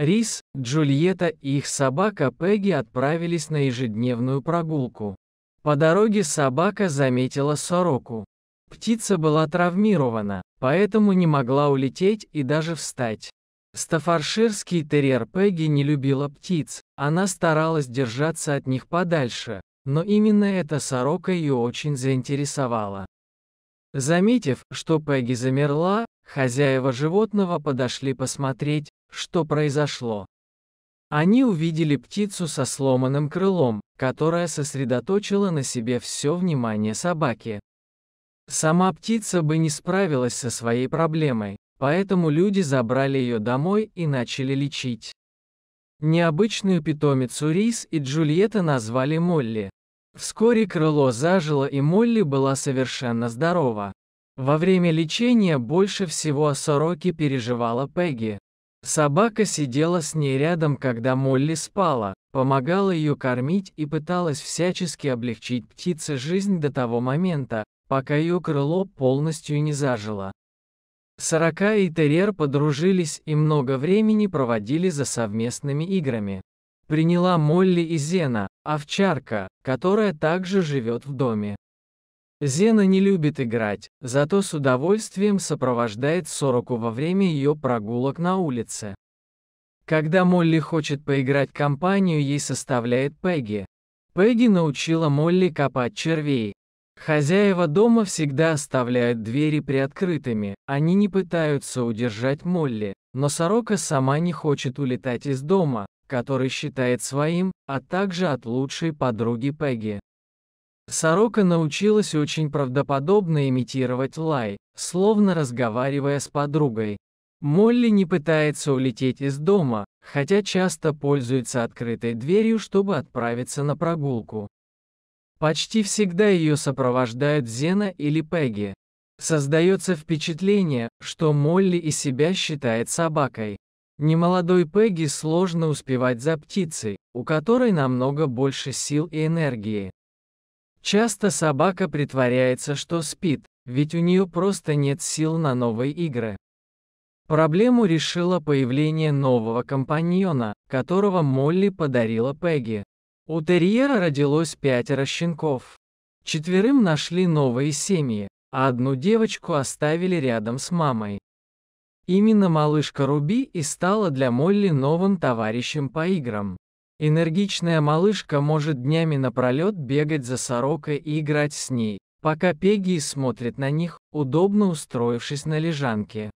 Рис, Джульетта и их собака Пегги отправились на ежедневную прогулку. По дороге собака заметила сороку. Птица была травмирована, поэтому не могла улететь и даже встать. Стафарширский терьер Пегги не любила птиц, она старалась держаться от них подальше, но именно эта сорока ее очень заинтересовала. Заметив, что Пегги замерла, хозяева животного подошли посмотреть, что произошло. Они увидели птицу со сломанным крылом, которая сосредоточила на себе все внимание собаки. Сама птица бы не справилась со своей проблемой, поэтому люди забрали ее домой и начали лечить. Необычную питомицу Рис и Джульетта назвали Молли. Вскоре крыло зажило и Молли была совершенно здорова. Во время лечения больше всего о сороке переживала Пегги. Собака сидела с ней рядом, когда Молли спала, помогала ее кормить и пыталась всячески облегчить птице жизнь до того момента, пока ее крыло полностью не зажило. Сорока и Терьер подружились и много времени проводили за совместными играми. Приняла Молли и Зена, овчарка, которая также живет в доме. Зена не любит играть, зато с удовольствием сопровождает Сороку во время ее прогулок на улице. Когда Молли хочет поиграть компанию, ей составляет Пегги. Пегги научила Молли копать червей. Хозяева дома всегда оставляют двери приоткрытыми, они не пытаются удержать Молли, но сорока сама не хочет улетать из дома, который считает своим, а также от лучшей подруги Пегги. Сорока научилась очень правдоподобно имитировать лай, словно разговаривая с подругой. Молли не пытается улететь из дома, хотя часто пользуется открытой дверью, чтобы отправиться на прогулку. Почти всегда ее сопровождают Зена или Пегги. Создается впечатление, что Молли и себя считает собакой. Немолодой Пегги сложно успевать за птицей, у которой намного больше сил и энергии. Часто собака притворяется, что спит, ведь у нее просто нет сил на новые игры. Проблему решило появление нового компаньона, которого Молли подарила Пегги. У терьера родилось пятеро щенков. Четверым нашли новые семьи, а одну девочку оставили рядом с мамой. Именно малышка Руби и стала для Молли новым товарищем по играм. Энергичная малышка может днями напролет бегать за сорокой и играть с ней, пока Пегги смотрит на них, удобно устроившись на лежанке.